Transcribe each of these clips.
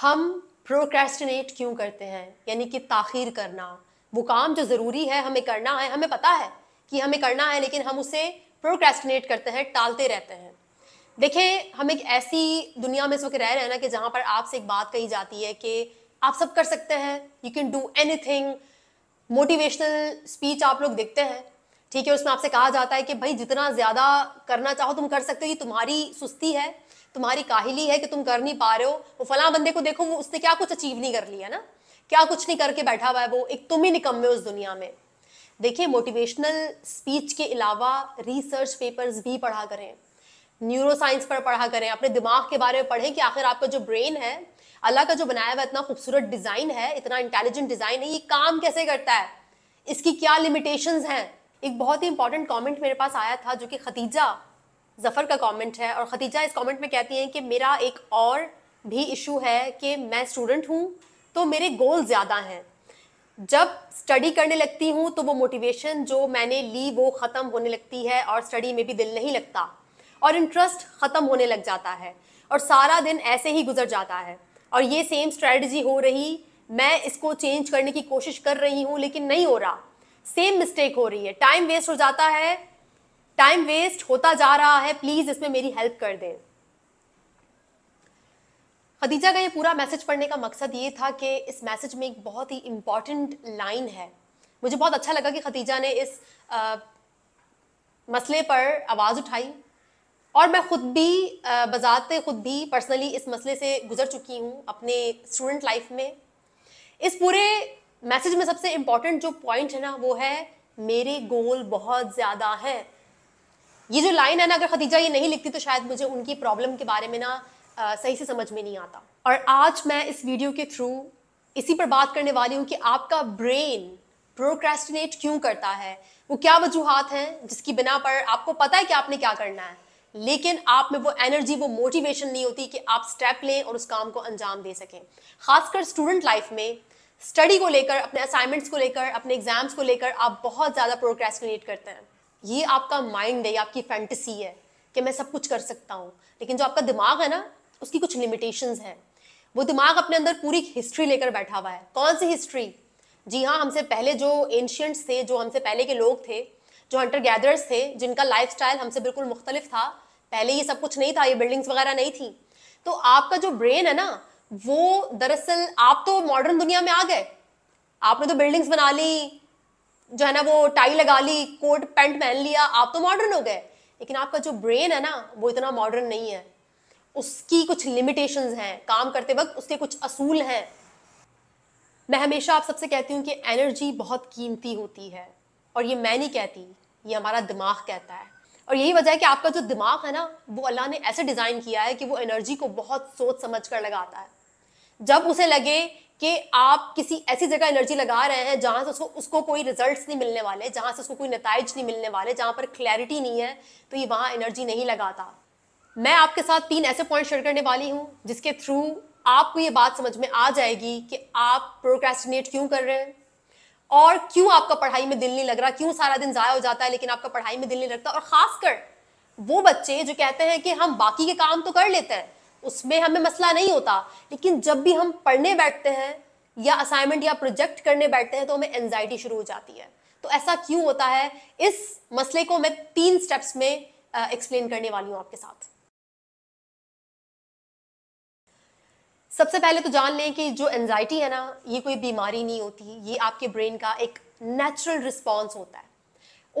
हम प्रोक्रेस्टिनेट क्यों करते हैं यानी कि ताखिर करना वो काम जो ज़रूरी है हमें करना है हमें पता है कि हमें करना है लेकिन हम उसे प्रोक्रेस्टिनेट करते हैं टालते रहते हैं देखें हम एक ऐसी दुनिया में इस वक्त रह रहे हैं ना कि जहाँ पर आपसे एक बात कही जाती है कि आप सब कर सकते हैं you can do any motivational speech आप लोग देखते हैं ठीक है उसमें आपसे कहा जाता है कि भाई जितना ज़्यादा करना चाहो तुम कर सकते हो ये तुम्हारी सुस्ती है तुम्हारी काहिली है कि तुम कर नहीं पा रहे हो वो फला बंदे को देखो वो उसने क्या कुछ अचीव नहीं कर लिया ना क्या कुछ नहीं करके बैठा हुआ है वो एक तुम ही निकम्मे उस दुनिया में देखिए मोटिवेशनल स्पीच के अलावा रिसर्च पेपर्स भी पढ़ा करें न्यूरो साइंस पर पढ़ा करें अपने दिमाग के बारे में पढ़ें कि आखिर आपका जो ब्रेन है अल्लाह का जो बनाया हुआ इतना खूबसूरत डिज़ाइन है इतना इंटेलिजेंट डिज़ाइन है ये काम कैसे करता है इसकी क्या लिमिटेशंस हैं एक बहुत ही इंपॉर्टेंट कमेंट मेरे पास आया था जो कि खतीजा जफ़र का कमेंट है और खतीजा इस कमेंट में कहती हैं कि मेरा एक और भी इशू है कि मैं स्टूडेंट हूँ तो मेरे गोल ज़्यादा हैं जब स्टडी करने लगती हूँ तो वो मोटिवेशन जो मैंने ली वो ख़त्म होने लगती है और स्टडी में भी दिल नहीं लगता और इंटरेस्ट ख़त्म होने लग जाता है और सारा दिन ऐसे ही गुजर जाता है और ये सेम स्ट्रेटजी हो रही मैं इसको चेंज करने की कोशिश कर रही हूँ लेकिन नहीं हो रहा सेम मिस्टेक हो रही है टाइम वेस्ट हो जाता है टाइम वेस्ट होता जा रहा है प्लीज इसमें मेरी हेल्प कर दें खदीजा का ये पूरा मैसेज पढ़ने का मकसद ये था कि इस मैसेज में एक बहुत ही इम्पॉर्टेंट लाइन है मुझे बहुत अच्छा लगा कि खदीजा ने इस आ, मसले पर आवाज़ उठाई और मैं ख़ुद भी बजाते ख़ुद भी पर्सनली इस मसले से गुजर चुकी हूँ अपने स्टूडेंट लाइफ में इस पूरे मैसेज में सबसे इंपॉर्टेंट जो पॉइंट है ना वो है मेरे गोल बहुत ज़्यादा हैं ये जो लाइन है ना अगर खदीजा ये नहीं लिखती तो शायद मुझे उनकी प्रॉब्लम के बारे में ना आ, सही से समझ में नहीं आता और आज मैं इस वीडियो के थ्रू इसी पर बात करने वाली हूँ कि आपका ब्रेन प्रोक्रेस्टिनेट क्यों करता है वो क्या वजूहत हैं जिसकी बिना पर आपको पता है कि आपने क्या करना है लेकिन आप में वो एनर्जी वो मोटिवेशन नहीं होती कि आप स्टेप लें और उस काम को अंजाम दे सकें खासकर स्टूडेंट लाइफ में स्टडी को लेकर अपने असाइनमेंट्स को लेकर अपने एग्जाम्स को लेकर आप बहुत ज़्यादा क्रिएट करते हैं ये आपका माइंड है आपकी फैंटेसी है कि मैं सब कुछ कर सकता हूँ लेकिन जो आपका दिमाग है ना उसकी कुछ लिमिटेशंस हैं वो दिमाग अपने अंदर पूरी हिस्ट्री लेकर बैठा हुआ है कौन सी हिस्ट्री जी हाँ हमसे पहले जो एंशियंट्स थे जो हमसे पहले के लोग थे जो हंटर गैदर्स थे जिनका लाइफ हमसे बिल्कुल मुख्तलिफ था पहले ये सब कुछ नहीं था ये बिल्डिंग्स वगैरह नहीं थी तो आपका जो ब्रेन है ना वो दरअसल आप तो मॉडर्न दुनिया में आ गए आपने तो बिल्डिंग्स बना ली जो है ना वो टाई लगा ली कोट पैंट पहन लिया आप तो मॉडर्न हो गए लेकिन आपका जो ब्रेन है ना वो इतना मॉडर्न नहीं है उसकी कुछ लिमिटेशंस हैं काम करते वक्त उसके कुछ असूल हैं मैं हमेशा आप सबसे कहती हूँ कि एनर्जी बहुत कीमती होती है और ये मैं नहीं कहती ये हमारा दिमाग कहता है और यही वजह है कि आपका जो दिमाग है ना वो अल्लाह ने ऐसे डिज़ाइन किया है कि वो एनर्जी को बहुत सोच समझ कर लगाता है जब उसे लगे कि आप किसी ऐसी जगह एनर्जी लगा रहे हैं जहाँ से उसको उसको कोई रिजल्ट्स नहीं मिलने वाले जहाँ से उसको कोई नतज नहीं मिलने वाले जहाँ पर क्लैरिटी नहीं है तो ये वहाँ एनर्जी नहीं लगाता मैं आपके साथ तीन ऐसे पॉइंट शेयर करने वाली हूँ जिसके थ्रू आपको ये बात समझ में आ जाएगी कि आप प्रोक्रेस्टिनेट क्यों कर रहे हैं और क्यों आपका पढ़ाई में दिल नहीं लग रहा क्यों सारा दिन ज़ाया हो जाता है लेकिन आपका पढ़ाई में दिल नहीं लगता और ख़ासकर वो बच्चे जो कहते हैं कि हम बाकी के काम तो कर लेते हैं उसमें हमें मसला नहीं होता लेकिन जब भी हम पढ़ने बैठते हैं या असाइनमेंट या प्रोजेक्ट करने बैठते हैं तो हमें एनजाइटी शुरू हो जाती है तो ऐसा क्यों होता है इस मसले को मैं तीन स्टेप्स में एक्सप्लेन करने वाली हूँ आपके साथ सबसे पहले तो जान लें कि जो एनजाइटी है ना ये कोई बीमारी नहीं होती ये आपके ब्रेन का एक नेचुरल रिस्पॉन्स होता है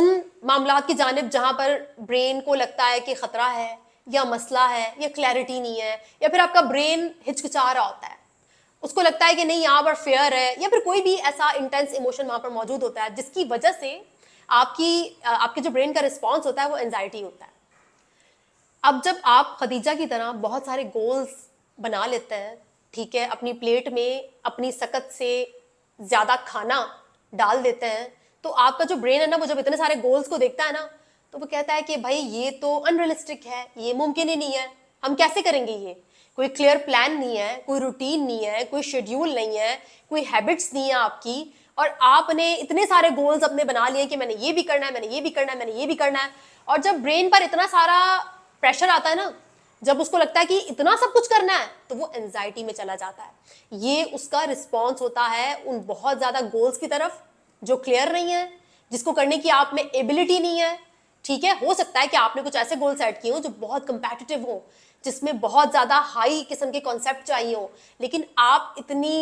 उन मामला की जानब जहाँ पर ब्रेन को लगता है कि ख़तरा है या मसला है या क्लैरिटी नहीं है या फिर आपका ब्रेन हिचकिचा रहा होता है उसको लगता है कि नहीं यहाँ पर फेयर है या फिर कोई भी ऐसा इंटेंस इमोशन वहाँ पर मौजूद होता है जिसकी वजह से आपकी आपके जो ब्रेन का रिस्पॉन्स होता है वो एनजाइटी होता है अब जब आप खदीजा की तरह बहुत सारे गोल्स बना लेते हैं ठीक है अपनी प्लेट में अपनी सकत से ज़्यादा खाना डाल देते हैं तो आपका जो ब्रेन है ना वो जब इतने सारे गोल्स को देखता है ना तो वो कहता है कि भाई ये तो अनरियलिस्टिक है ये मुमकिन ही नहीं है हम कैसे करेंगे ये कोई क्लियर प्लान नहीं है कोई रूटीन नहीं है कोई शेड्यूल नहीं है कोई हैबिट्स नहीं है आपकी और आपने इतने सारे गोल्स अपने बना लिए कि मैंने ये भी करना है मैंने ये भी करना है मैंने ये भी करना है और जब ब्रेन पर इतना सारा प्रेशर आता है ना जब उसको लगता है कि इतना सब कुछ करना है तो वो एनजाइटी में चला जाता है ये उसका रिस्पॉन्स होता है उन बहुत ज़्यादा गोल्स की तरफ जो क्लियर नहीं है जिसको करने की आप में एबिलिटी नहीं है ठीक है हो सकता है कि आपने कुछ ऐसे गोल सेट किए हो जो बहुत कंपेटिटिव हो जिसमें बहुत ज़्यादा हाई किस्म के कॉन्सेप्ट चाहिए हो लेकिन आप इतनी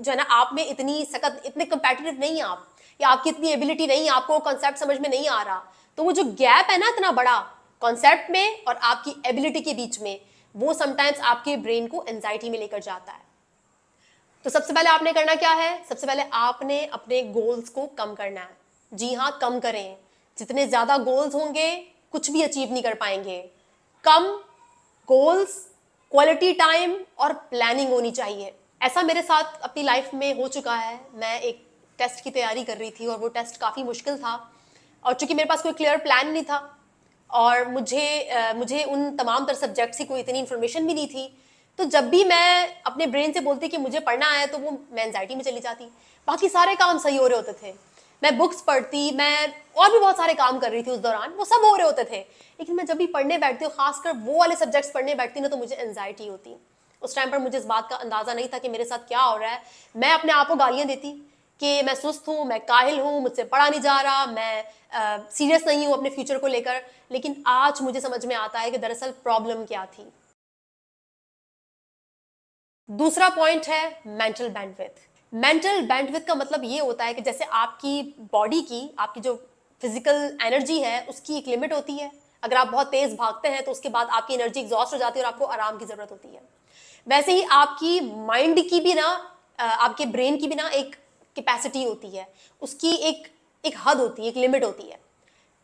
जो है ना आप में इतनी सख्त इतने कंपेटिटिव नहीं है आप या आपकी इतनी एबिलिटी नहीं है आपको कॉन्सेप्ट समझ में नहीं आ रहा तो वो जो गैप है ना इतना बड़ा कॉन्सेप्ट में और आपकी एबिलिटी के बीच में वो समटाइम्स आपके ब्रेन को एनजाइटी में लेकर जाता है तो सबसे पहले आपने करना क्या है सबसे पहले आपने अपने गोल्स को कम करना है जी हाँ कम करें जितने ज़्यादा गोल्स होंगे कुछ भी अचीव नहीं कर पाएंगे कम गोल्स क्वालिटी टाइम और प्लानिंग होनी चाहिए ऐसा मेरे साथ अपनी लाइफ में हो चुका है मैं एक टेस्ट की तैयारी कर रही थी और वो टेस्ट काफ़ी मुश्किल था और चूंकि मेरे पास कोई क्लियर प्लान नहीं था और मुझे मुझे उन तमाम तर सब्जेक्ट्स की कोई इतनी इन्फॉर्मेशन भी नहीं थी तो जब भी मैं अपने ब्रेन से बोलती कि मुझे पढ़ना है तो वो मैं एनजाइटी में चली जाती बाकी सारे काम सही हो रहे होते थे मैं बुक्स पढ़ती मैं और भी बहुत सारे काम कर रही थी उस दौरान वो सब हो रहे होते थे लेकिन मैं जब भी पढ़ने बैठती हूँ खासकर वो वाले सब्जेक्ट्स पढ़ने बैठती ना तो मुझे एनजाइटी होती उस टाइम पर मुझे इस बात का अंदाज़ा नहीं था कि मेरे साथ क्या हो रहा है मैं अपने आप को गालियाँ देती कि मैं सुस्त हूँ मैं काहिल हूँ मुझसे पढ़ा नहीं जा रहा मैं सीरियस नहीं हूँ अपने फ्यूचर को लेकर लेकिन आज मुझे समझ में आता है कि दरअसल प्रॉब्लम क्या थी दूसरा पॉइंट है मेंटल बैंडविथ मेंटल बैंडविथ का मतलब ये होता है कि जैसे आपकी बॉडी की आपकी जो फिजिकल एनर्जी है उसकी एक लिमिट होती है अगर आप बहुत तेज भागते हैं तो उसके बाद आपकी एनर्जी एग्जॉस्ट हो जाती है और आपको आराम की जरूरत होती है वैसे ही आपकी माइंड की भी ना आपके ब्रेन की भी ना एक कैपेसिटी होती है उसकी एक एक हद होती है एक लिमिट होती है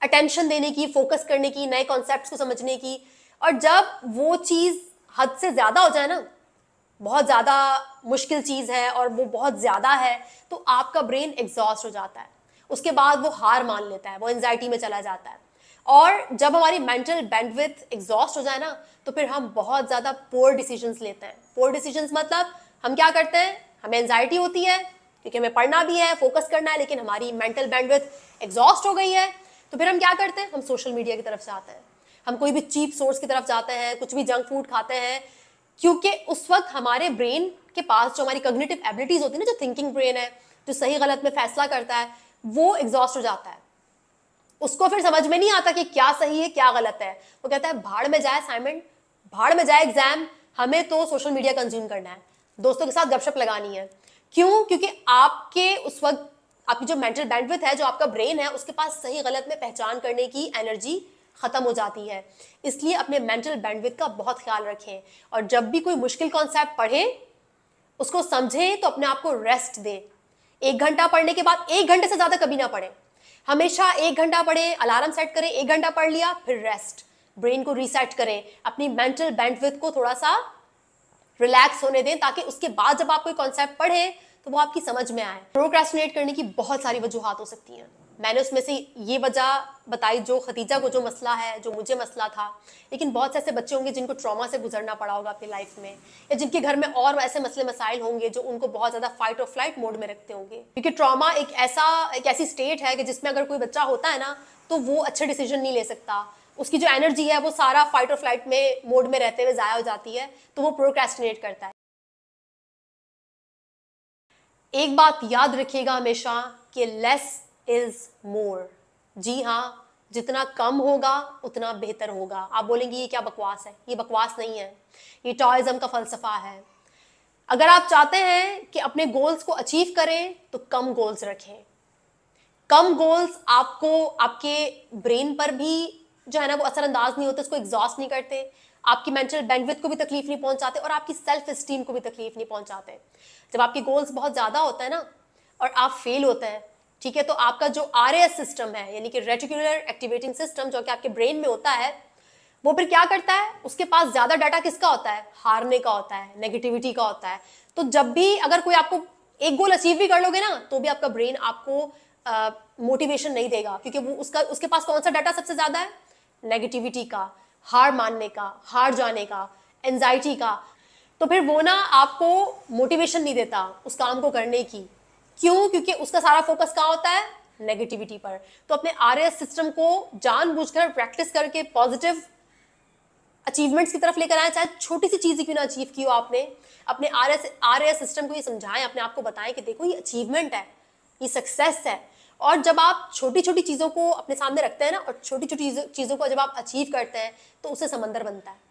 अटेंशन देने की फोकस करने की नए कॉन्सेप्ट को समझने की और जब वो चीज़ हद से ज़्यादा हो जाए ना बहुत ज़्यादा मुश्किल चीज़ है और वो बहुत ज़्यादा है तो आपका ब्रेन एग्जॉस्ट हो जाता है उसके बाद वो हार मान लेता है वो एनजाइटी में चला जाता है और जब हमारी मेंटल बैंडविथ एग्जॉस्ट हो जाए ना तो फिर हम बहुत ज़्यादा पोअर डिसीजंस लेते हैं पोअर डिसीजंस मतलब हम क्या करते हैं हमें एनजाइटी होती है क्योंकि हमें पढ़ना भी है फोकस करना है लेकिन हमारी मेंटल बैंडविथ एग्जॉस्ट हो गई है तो फिर हम क्या करते हैं हम सोशल मीडिया की तरफ से आते हैं हम कोई भी चीप सोर्स की तरफ जाते हैं कुछ भी जंक फूड खाते हैं क्योंकि उस वक्त हमारे ब्रेन के पास जो हमारी कग्निटिव एबिलिटीज होती है ना जो थिंकिंग ब्रेन है जो सही गलत में फैसला करता है वो एग्जॉस्ट हो जाता है उसको फिर समझ में नहीं आता कि क्या सही है क्या गलत है वो कहता है भाड़ में जाए असाइनमेंट भाड़ में जाए एग्जाम हमें तो सोशल मीडिया कंज्यूम करना है दोस्तों के साथ गपशप लगानी है क्यों क्योंकि आपके उस वक्त आपकी जो मेंटल बैंडविथ है जो आपका ब्रेन है उसके पास सही गलत में पहचान करने की एनर्जी ख़त्म हो जाती है इसलिए अपने मेंटल बैंडविथ का बहुत ख्याल रखें और जब भी कोई मुश्किल कॉन्सेप्ट पढ़ें उसको समझें तो अपने आप को रेस्ट दें एक घंटा पढ़ने के बाद एक घंटे से ज़्यादा कभी ना पढ़ें हमेशा एक घंटा पढ़े अलार्म सेट करें एक घंटा पढ़ लिया फिर रेस्ट ब्रेन को रीसेट करें अपनी मेंटल बैंडविथ को थोड़ा सा रिलैक्स होने दें ताकि उसके बाद जब आप कोई कॉन्सेप्ट पढ़ें तो वो आपकी समझ में आए प्रोक्रेस्टिनेट करने की बहुत सारी वजूहत हो सकती हैं मैंने उसमें से ये वजह बताई जो खतीजा को जो मसला है जो मुझे मसला था लेकिन बहुत से ऐसे बच्चे होंगे जिनको ट्रॉमा से गुजरना पड़ा होगा अपनी लाइफ में या जिनके घर में और ऐसे मसले मसाइल होंगे जो उनको बहुत ज़्यादा फाइट और फ्लाइट मोड में रखते होंगे क्योंकि ट्रामा एक ऐसा एक ऐसी स्टेट है कि जिसमें अगर कोई बच्चा होता है ना तो वो अच्छे डिसीजन नहीं ले सकता उसकी जो एनर्जी है वो सारा फाइट और फ्लाइट में मोड में रहते हुए ज़ाया हो जाती है तो वो प्रोक्रेस्टिनेट करता है एक बात याद रखिएगा हमेशा कि लेस इज मोर जी हाँ जितना कम होगा उतना बेहतर होगा आप बोलेंगे ये क्या बकवास है ये बकवास नहीं है ये टॉयज़म का फलसफा है अगर आप चाहते हैं कि अपने गोल्स को अचीव करें तो कम गोल्स रखें कम गोल्स आपको आपके ब्रेन पर भी जो है ना वो असरअंदाज नहीं होते उसको एग्जॉस्ट नहीं करते आपकी मेंटल बैंडविथ को भी तकलीफ नहीं पहुंचाते और आपकी सेल्फ इस्टीम को भी तकलीफ नहीं पहुंचाते जब आपके गोल्स बहुत ज़्यादा होते हैं ना और आप फेल होते हैं ठीक है तो आपका जो आर सिस्टम है यानी कि रेटिकुलर एक्टिवेटिंग सिस्टम जो कि आपके ब्रेन में होता है वो फिर क्या करता है उसके पास ज्यादा डाटा किसका होता है हारने का होता है नेगेटिविटी का होता है तो जब भी अगर कोई आपको एक गोल अचीव भी कर लोगे ना तो भी आपका ब्रेन आपको मोटिवेशन नहीं देगा क्योंकि वो उसका उसके पास कौन सा डाटा सबसे ज्यादा है नेगेटिविटी का हार मानने का हार जाने का एनजाइटी का तो फिर वो ना आपको मोटिवेशन नहीं देता उस काम को करने की क्यों क्योंकि उसका सारा फोकस कहाँ होता है नेगेटिविटी पर तो अपने आर सिस्टम को जानबूझकर प्रैक्टिस करके पॉजिटिव अचीवमेंट्स की तरफ लेकर आए चाहे छोटी सी चीज़ क्यों ना अचीव की हो आपने अपने R S R S system को ये समझाएं अपने आप को बताएं कि देखो ये अचीवमेंट है ये सक्सेस है और जब आप छोटी छोटी चीज़ों को अपने सामने रखते हैं ना और छोटी छोटी चीज़ों को जब आप अचीव करते हैं तो उसे समंदर बनता है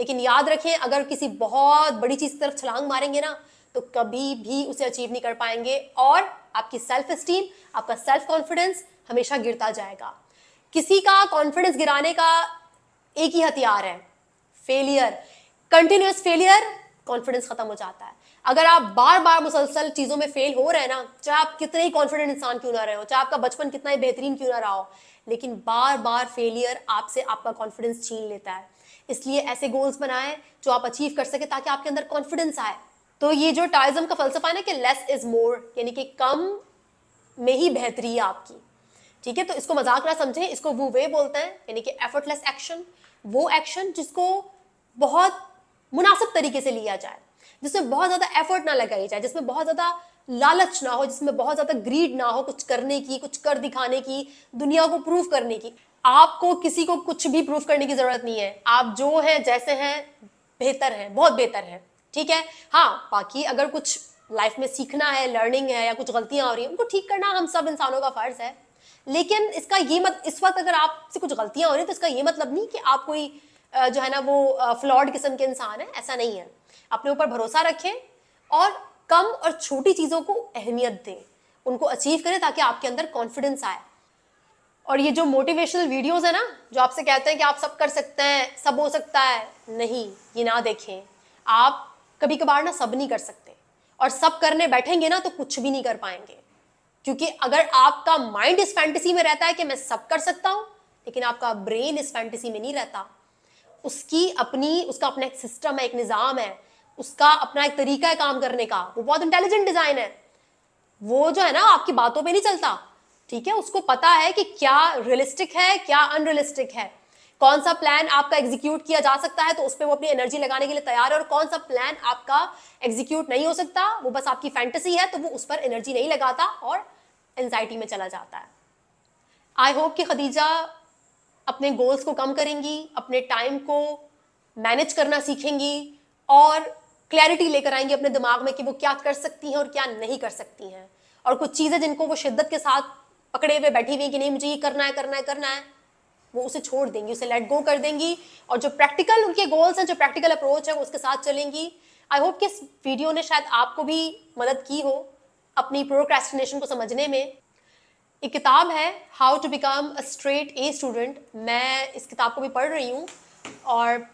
लेकिन याद रखें अगर किसी बहुत बड़ी चीज़ की तरफ छलांग मारेंगे ना तो कभी भी उसे अचीव नहीं कर पाएंगे और आपकी सेल्फ स्टीम आपका सेल्फ कॉन्फिडेंस हमेशा गिरता जाएगा किसी का कॉन्फिडेंस गिराने का एक ही हथियार है फेलियर कंटिन्यूस फेलियर कॉन्फिडेंस खत्म हो जाता है अगर आप बार बार मुसलसल चीज़ों में फेल हो रहे हैं ना चाहे आप कितने ही कॉन्फिडेंट इंसान क्यों ना रहे हो चाहे आपका बचपन कितना ही बेहतरीन क्यों ना रहा हो लेकिन बार बार फेलियर आपसे आपका कॉन्फिडेंस छीन लेता है इसलिए ऐसे गोल्स बनाएं जो आप अचीव कर सके ताकि आपके अंदर कॉन्फिडेंस आए तो ये जो टाइजम का फलसफा है ना कि लेस इज मोर यानी कि कम में ही बेहतरी है आपकी ठीक है तो इसको मजाक ना समझें इसको वो वे बोलते हैं यानी कि एफर्टलेस एक्शन वो एक्शन जिसको बहुत मुनासिब तरीके से लिया जाए जिसमें बहुत ज़्यादा एफर्ट ना लगाई जाए जिसमें बहुत ज़्यादा लालच ना हो जिसमें बहुत ज़्यादा ग्रीड ना हो कुछ करने की कुछ कर दिखाने की दुनिया को प्रूफ करने की आपको किसी को कुछ भी प्रूफ करने की ज़रूरत नहीं है आप जो हैं जैसे हैं बेहतर हैं बहुत बेहतर हैं ठीक है हाँ बाकी अगर कुछ लाइफ में सीखना है लर्निंग है या कुछ गलतियां हो रही हैं उनको ठीक करना हम सब इंसानों का फर्ज है लेकिन इसका ये मत इस वक्त अगर आपसे कुछ गलतियां हो रही हैं तो इसका ये मतलब नहीं कि आप कोई जो है ना वो फ्लॉड किस्म के इंसान है ऐसा नहीं है अपने ऊपर भरोसा रखें और कम और छोटी चीज़ों को अहमियत दें उनको अचीव करें ताकि आपके अंदर कॉन्फिडेंस आए और ये जो मोटिवेशनल वीडियोस है ना जो आपसे कहते हैं कि आप सब कर सकते हैं सब हो सकता है नहीं ये ना देखें आप कभी कभार ना सब नहीं कर सकते और सब करने बैठेंगे ना तो कुछ भी नहीं कर पाएंगे क्योंकि अगर आपका माइंड इस फैंटेसी में रहता है कि मैं सब कर सकता हूँ लेकिन आपका ब्रेन इस फैंटेसी में नहीं रहता उसकी अपनी उसका अपना एक सिस्टम है एक निज़ाम है उसका अपना एक तरीका है काम करने का वो बहुत इंटेलिजेंट डिज़ाइन है वो जो है ना आपकी बातों पे नहीं चलता ठीक है उसको पता है कि क्या रियलिस्टिक है क्या अनरियलिस्टिक है कौन सा प्लान आपका एग्जीक्यूट किया जा सकता है तो उस पर वो अपनी एनर्जी लगाने के लिए तैयार है और कौन सा प्लान आपका एग्जीक्यूट नहीं हो सकता वो बस आपकी फैंटेसी है तो वो उस पर एनर्जी नहीं लगाता और एनजाइटी में चला जाता है आई होप कि खदीजा अपने गोल्स को कम करेंगी अपने टाइम को मैनेज करना सीखेंगी और क्लैरिटी लेकर आएंगी अपने दिमाग में कि वो क्या कर सकती हैं और क्या नहीं कर सकती हैं और कुछ चीज़ें जिनको वो शिद्दत के साथ पकड़े हुए बैठी हुई कि नहीं मुझे ये करना है करना है करना है वो उसे छोड़ देंगी उसे लेट गो कर देंगी और जो प्रैक्टिकल उनके गोल्स हैं जो प्रैक्टिकल अप्रोच है वो उसके साथ चलेंगी आई होप कि इस वीडियो ने शायद आपको भी मदद की हो अपनी प्रोक्रेस्टिनेशन को समझने में एक किताब है how to become a straight A student मैं इस किताब को भी पढ़ रही हूँ और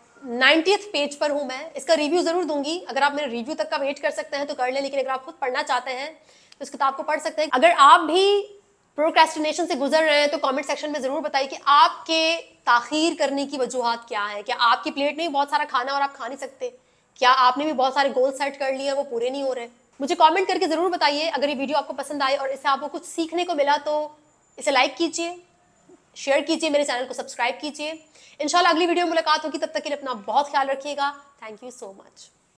नाइन्टीथ पेज पर हूँ मैं इसका रिव्यू ज़रूर दूंगी अगर आप मेरे रिव्यू तक का वेट कर सकते हैं तो कर लें लेकिन अगर आप खुद पढ़ना चाहते हैं तो इस किताब को पढ़ सकते हैं अगर आप भी प्रोक्रेस्टिनेशन से गुजर रहे हैं तो कमेंट सेक्शन में ज़रूर बताइए कि आपके ताखीर करने की वजूहत क्या है क्या आपकी प्लेट में बहुत सारा खाना और आप खा नहीं सकते क्या आपने भी बहुत सारे गोल सेट कर लिए हैं वो पूरे नहीं हो रहे मुझे कमेंट करके ज़रूर बताइए अगर ये वीडियो आपको पसंद आए और इससे आपको कुछ सीखने को मिला तो इसे लाइक कीजिए शेयर कीजिए मेरे चैनल को सब्सक्राइब कीजिए इंशाल्लाह अगली वीडियो में मुलाकात होगी तब तक के लिए अपना बहुत ख्याल रखिएगा थैंक यू सो मच